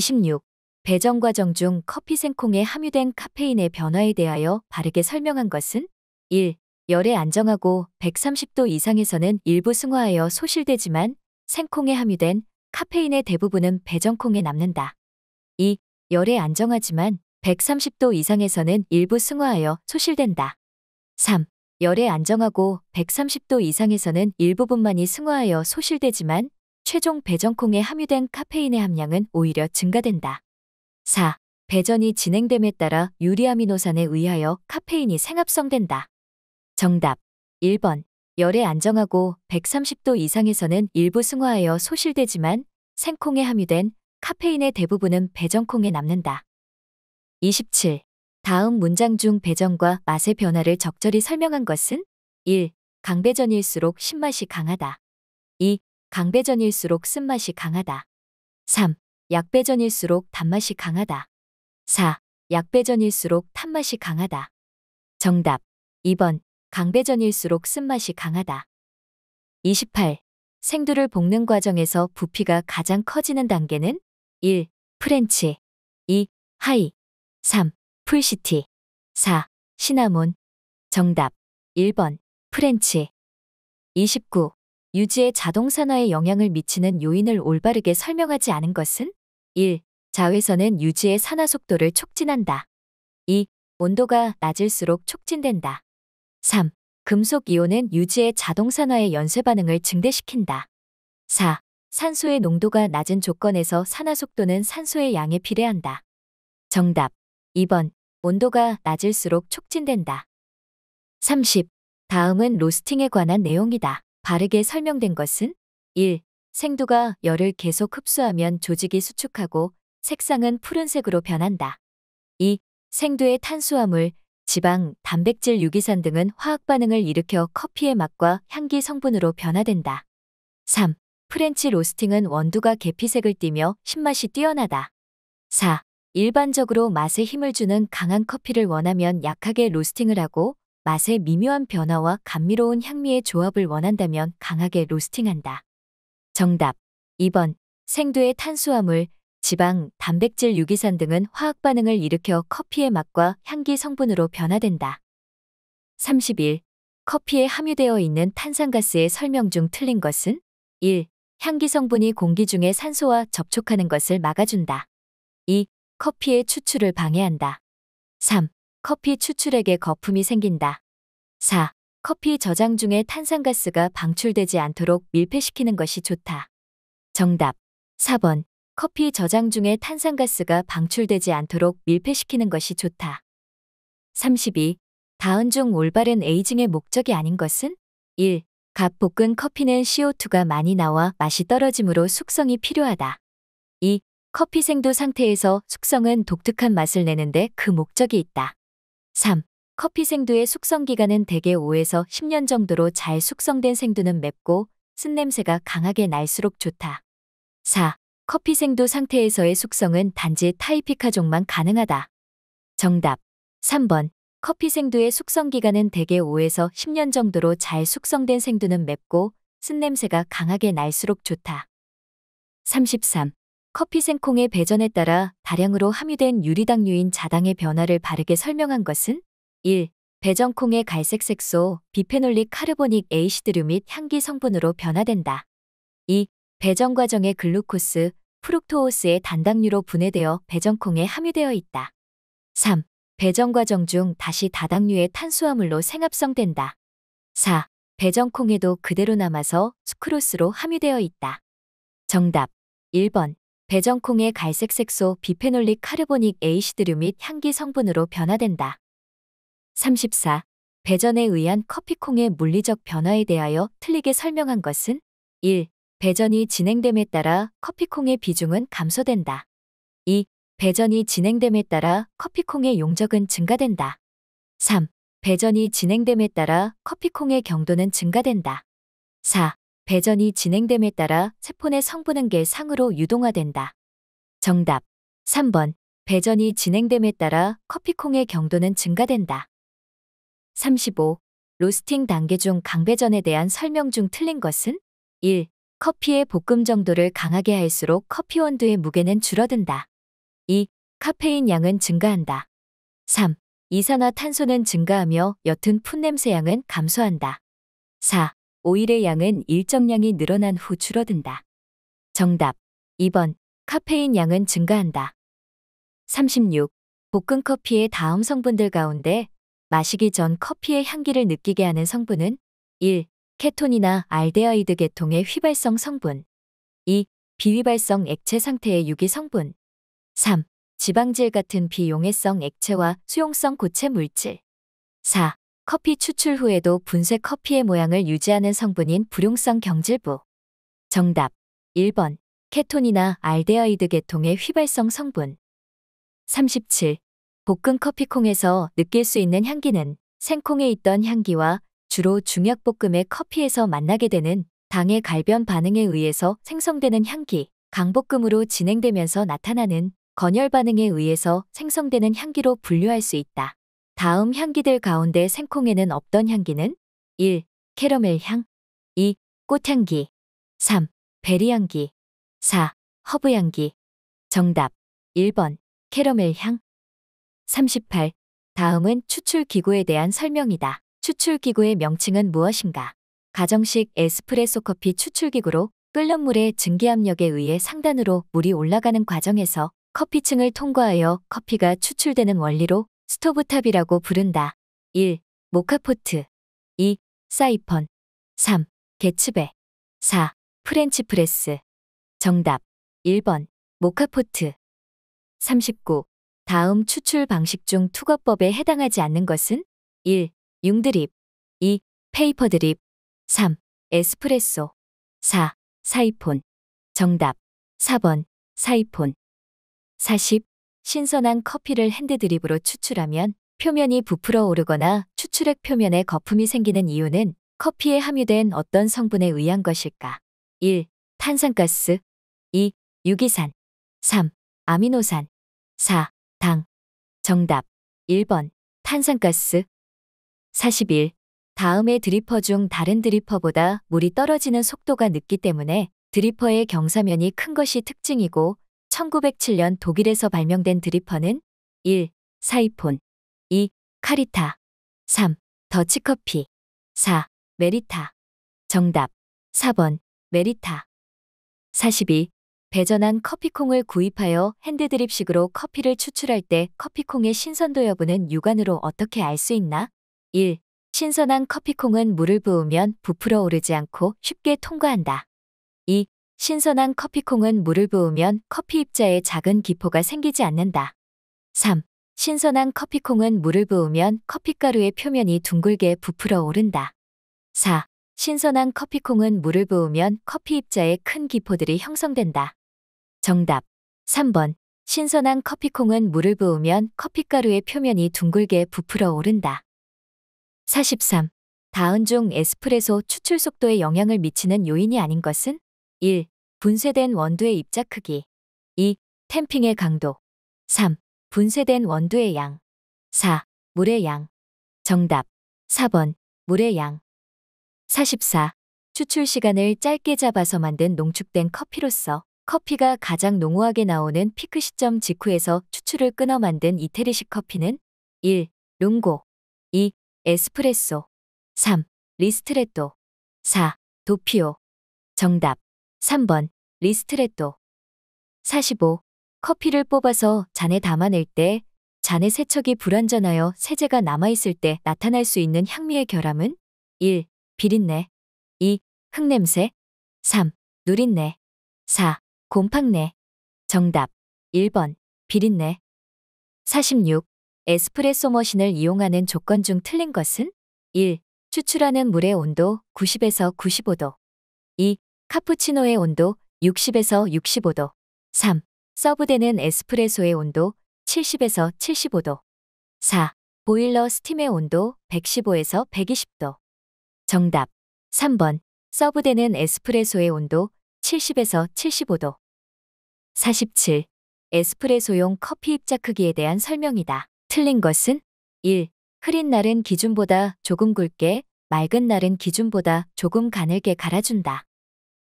26. 배정 과정 중 커피 생콩에 함유된 카페인의 변화에 대하여 바르게 설명한 것은 1. 열에 안정하고 130도 이상에서는 일부 승화하여 소실되지만 생콩에 함유된 카페인의 대부분은 배정콩에 남는다. 2. 열에 안정하지만 130도 이상에서는 일부 승화하여 소실된다. 3. 열에 안정하고 130도 이상에서는 일부분만이 승화하여 소실되지만 최종 배전콩에 함유된 카페인의 함량은 오히려 증가된다. 4. 배전이 진행됨에 따라 유리아미노산에 의하여 카페인이 생합성된다. 정답 1번 열에 안정하고 130도 이상에서는 일부 승화하여 소실되지만 생콩에 함유된 카페인의 대부분은 배전콩에 남는다. 27. 다음 문장 중 배전과 맛의 변화를 적절히 설명한 것은 1. 강배전일수록 신맛이 강하다. 2. 강배전일수록 쓴맛이 강하다. 3. 약배전일수록 단맛이 강하다. 4. 약배전일수록 탄맛이 강하다. 정답 2번 강배전일수록 쓴맛이 강하다. 28. 생두를 볶는 과정에서 부피가 가장 커지는 단계는 1. 프렌치 2. 하이 3. 풀시티 4. 시나몬 정답 1번 프렌치 29. 유지의 자동산화에 영향을 미치는 요인을 올바르게 설명하지 않은 것은 1. 자외선은 유지의 산화 속도를 촉진한다. 2. 온도가 낮을수록 촉진된다. 3. 금속 이온은 유지의 자동산화의 연쇄 반응을 증대시킨다. 4. 산소의 농도가 낮은 조건에서 산화 속도는 산소의 양에 비례한다. 정답 2번 온도가 낮을수록 촉진된다. 30. 다음은 로스팅에 관한 내용이다. 바르게 설명된 것은 1. 생두가 열을 계속 흡수하면 조직이 수축하고 색상은 푸른색으로 변한다. 2. 생두의 탄수화물, 지방, 단백질, 유기산 등은 화학 반응을 일으켜 커피의 맛과 향기 성분으로 변화된다. 3. 프렌치 로스팅은 원두가 계피색을 띠며 신맛이 뛰어나다. 4. 일반적으로 맛에 힘을 주는 강한 커피를 원하면 약하게 로스팅을 하고 맛의 미묘한 변화와 감미로운 향미의 조합을 원한다면 강하게 로스팅한다. 정답 2번 생두의 탄수화물, 지방, 단백질 유기산 등은 화학 반응을 일으켜 커피의 맛과 향기 성분으로 변화된다. 31. 커피에 함유되어 있는 탄산가스의 설명 중 틀린 것은 1. 향기 성분이 공기 중에 산소와 접촉하는 것을 막아준다. 2. 커피의 추출을 방해한다. 3. 커피 추출액에 거품이 생긴다. 4. 커피 저장 중에 탄산가스가 방출되지 않도록 밀폐시키는 것이 좋다. 정답 4번 커피 저장 중에 탄산가스가 방출되지 않도록 밀폐시키는 것이 좋다. 32. 다은 중 올바른 에이징의 목적이 아닌 것은? 1. 갓 볶은 커피는 CO2가 많이 나와 맛이 떨어지므로 숙성이 필요하다. 2. 커피 생도 상태에서 숙성은 독특한 맛을 내는데 그 목적이 있다. 3. 커피 생두의 숙성 기간은 대개 5에서 10년 정도로 잘 숙성된 생두는 맵고 쓴냄새가 강하게 날수록 좋다. 4. 커피 생두 상태에서의 숙성은 단지 타이피카종만 가능하다. 정답 3번 커피 생두의 숙성 기간은 대개 5에서 10년 정도로 잘 숙성된 생두는 맵고 쓴냄새가 강하게 날수록 좋다. 33. 커피 생콩의 배전에 따라 다량으로 함유된 유리당류인 자당의 변화를 바르게 설명한 것은 1. 배전콩의 갈색 색소, 비페놀릭 카르보닉 에이시드류 및 향기 성분으로 변화된다. 2. 배전 과정의 글루코스, 프룩토오스의 단당류로 분해되어 배전콩에 함유되어 있다. 3. 배전 과정 중 다시 다당류의 탄수화물로 생합성된다. 4. 배전콩에도 그대로 남아서 스크로스로 함유되어 있다. 정답 1번 대전콩의 갈색 색소 비페놀릭 카르보닉 에이시드류 및 향기 성분으로 변화된다. 34. 배전에 의한 커피콩의 물리적 변화에 대하여 틀리게 설명한 것은 1. 배전이 진행됨에 따라 커피콩의 비중은 감소된다. 2. 배전이 진행됨에 따라 커피콩의 용적은 증가된다. 3. 배전이 진행됨에 따라 커피콩의 경도는 증가된다. 4. 배전이 진행됨에 따라 세포내 성분은계 상으로 유동화된다. 정답 3번 배전이 진행됨에 따라 커피콩의 경도는 증가된다. 35. 로스팅 단계 중 강배전에 대한 설명 중 틀린 것은 1. 커피의 볶음 정도를 강하게 할수록 커피 원두의 무게는 줄어든다. 2. 카페인 양은 증가한다. 3. 이산화탄소는 증가하며 옅은 풋냄새 양은 감소한다. 4. 오일의 양은 일정량이 늘어난 후 줄어든다. 정답 2번 카페인 양은 증가한다. 36. 볶은 커피의 다음 성분들 가운데 마시기 전 커피의 향기를 느끼게 하는 성분은 1. 케톤이나 알데하이드 계통의 휘발성 성분 2. 비휘발성 액체 상태의 유기 성분 3. 지방질 같은 비용해성 액체와 수용성 고체 물질 4. 커피 추출 후에도 분쇄 커피의 모양을 유지하는 성분인 불용성 경질부. 정답 1번 케톤이나 알데하이드 계통의 휘발성 성분 37. 볶은 커피콩에서 느낄 수 있는 향기는 생콩에 있던 향기와 주로 중약볶음의 커피에서 만나게 되는 당의 갈변 반응에 의해서 생성되는 향기, 강볶음으로 진행되면서 나타나는 건열 반응에 의해서 생성되는 향기로 분류할 수 있다. 다음 향기들 가운데 생콩에는 없던 향기는 1. 캐러멜 향 2. 꽃향기 3. 베리향기 4. 허브향기 정답 1번 캐러멜 향 38. 다음은 추출기구에 대한 설명이다. 추출기구의 명칭은 무엇인가? 가정식 에스프레소 커피 추출기구로 끓는 물의 증기압력에 의해 상단으로 물이 올라가는 과정에서 커피층을 통과하여 커피가 추출되는 원리로 스토브탑이라고 부른다. 1. 모카포트 2. 사이펀 3. 개츠베 4. 프렌치프레스 정답 1번 모카포트 39. 다음 추출 방식 중 투거법에 해당하지 않는 것은 1. 융드립 2. 페이퍼 드립 3. 에스프레소 4. 사이폰 정답 4번 사이폰 40. 신선한 커피를 핸드드립으로 추출하면 표면이 부풀어 오르거나 추출액 표면에 거품이 생기는 이유는 커피에 함유된 어떤 성분에 의한 것일까? 1. 탄산가스 2. 유기산 3. 아미노산 4. 당 정답 1번 탄산가스 41. 다음의 드리퍼 중 다른 드리퍼보다 물이 떨어지는 속도가 늦기 때문에 드리퍼의 경사면이 큰 것이 특징이고 1907년 독일에서 발명된 드리퍼는 1. 사이폰 2. 카리타 3. 더치커피 4. 메리타 정답 4번 메리타 42. 배전한 커피콩을 구입하여 핸드드립식으로 커피를 추출할 때 커피콩의 신선도 여부는 육안으로 어떻게 알 수 있나? 1. 신선한 커피콩은 물을 부으면 부풀어 오르지 않고 쉽게 통과한다. 신선한 커피콩은 물을 부으면 커피 입자에 작은 기포가 생기지 않는다. 3. 신선한 커피콩은 물을 부으면 커피가루의 표면이 둥글게 부풀어 오른다. 4. 신선한 커피콩은 물을 부으면 커피 입자에 큰 기포들이 형성된다. 정답 3번 신선한 커피콩은 물을 부으면 커피가루의 표면이 둥글게 부풀어 오른다. 43. 다은 중 에스프레소 추출 속도에 영향을 미치는 요인이 아닌 것은? 1. 분쇄된 원두의 입자 크기 2. 템핑의 강도 3. 분쇄된 원두의 양 4. 물의 양 정답 4번 물의 양 44. 추출 시간을 짧게 잡아서 만든 농축된 커피로서 커피가 가장 농후하게 나오는 피크 시점 직후에서 추출을 끊어 만든 이태리식 커피는 1. 롱고 2. 에스프레소 3. 리스트레또 4. 도피오 정답 3번 리스트레또 45. 커피를 뽑아서 잔에 담아낼 때 잔의 세척이 불완전하여 세제가 남아있을 때 나타날 수 있는 향미의 결함은 1. 비린내 2. 흙냄새 3. 누린내 4. 곰팡내 정답 1번 비린내 46. 에스프레소 머신을 이용하는 조건 중 틀린 것은 1. 추출하는 물의 온도 90에서 95도 2. 카푸치노의 온도 60에서 65도. 3. 서브되는 에스프레소의 온도 70에서 75도. 4. 보일러 스팀의 온도 115에서 120도. 정답. 3번. 서브되는 에스프레소의 온도 70에서 75도. 47. 에스프레소용 커피 입자 크기에 대한 설명이다. 틀린 것은 1. 흐린 날은 기준보다 조금 굵게, 맑은 날은 기준보다 조금 가늘게 갈아준다.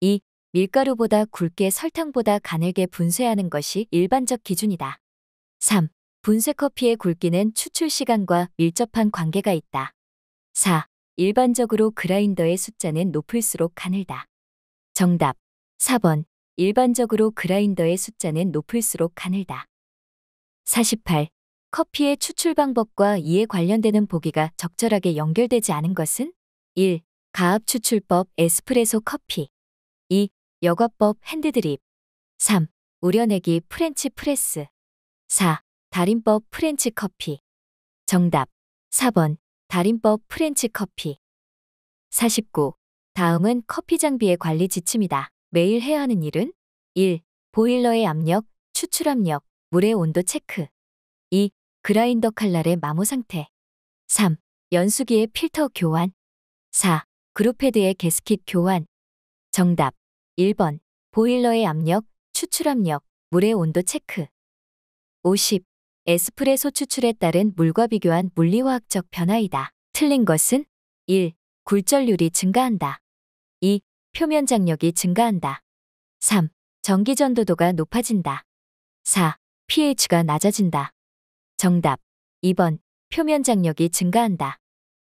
2. 밀가루보다 굵게 설탕보다 가늘게 분쇄하는 것이 일반적 기준이다. 3. 분쇄 커피의 굵기는 추출 시간과 밀접한 관계가 있다. 4. 일반적으로 그라인더의 숫자는 높을수록 가늘다. 정답 4번 일반적으로 그라인더의 숫자는 높을수록 가늘다. 48. 커피의 추출 방법과 이에 관련되는 보기가 적절하게 연결되지 않은 것은? 1. 가압 추출법 에스프레소 커피 2. 여과법 핸드드립 3. 우려내기 프렌치 프레스 4. 달인법 프렌치 커피 정답 4번 달인법 프렌치 커피 49. 다음은 커피 장비의 관리 지침이다. 매일 해야 하는 일은 1. 보일러의 압력, 추출 압력, 물의 온도 체크 2. 그라인더 칼날의 마모 상태 3. 연수기의 필터 교환 4. 그룹헤드의 게스킷 교환 정답 1번. 보일러의 압력, 추출압력, 물의 온도 체크. 50. 에스프레소 추출에 따른 물과 비교한 물리화학적 변화이다. 틀린 것은 1. 굴절률이 증가한다. 2. 표면 장력이 증가한다. 3. 전기 전도도가 높아진다. 4. pH가 낮아진다. 정답 2번. 표면 장력이 증가한다.